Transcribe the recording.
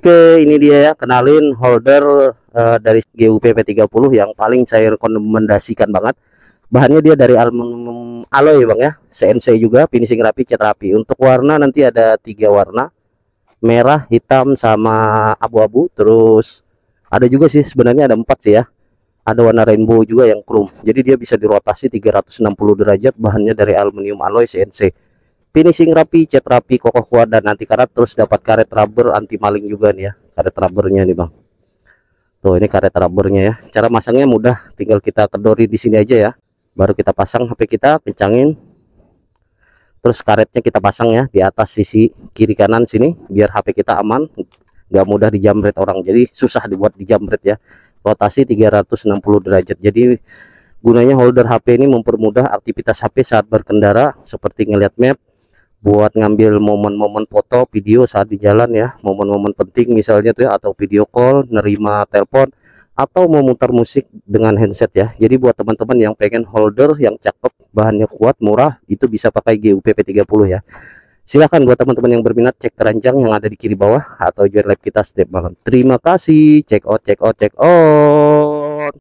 Oke ini dia ya kenalin holder uh, dari GUP 30 yang paling saya rekomendasikan banget bahannya dia dari aluminium alloy bang ya CNC juga finishing rapi cat rapi untuk warna nanti ada tiga warna merah hitam sama abu-abu terus ada juga sih sebenarnya ada empat sih ya ada warna rainbow juga yang chrome jadi dia bisa dirotasi 360 derajat bahannya dari aluminium alloy CNC finishing rapi cat rapi kokoh kuat dan anti karat terus dapat karet rubber anti maling juga nih ya karet rubbernya nih bang tuh ini karet rubbernya ya cara masangnya mudah tinggal kita kedori di sini aja ya baru kita pasang HP kita kencangin terus karetnya kita pasang ya di atas sisi kiri kanan sini biar HP kita aman nggak mudah dijamret orang jadi susah dibuat dijamret ya rotasi 360 derajat jadi gunanya holder HP ini mempermudah aktivitas HP saat berkendara seperti ngelihat map buat ngambil momen-momen foto video saat di jalan ya momen-momen penting misalnya tuh ya atau video call nerima telepon atau memutar musik dengan handset ya jadi buat teman-teman yang pengen holder yang cakep bahannya kuat murah itu bisa pakai GUP P30 ya silahkan buat teman-teman yang berminat cek keranjang yang ada di kiri bawah atau join lab kita setiap malam terima kasih check out check out check out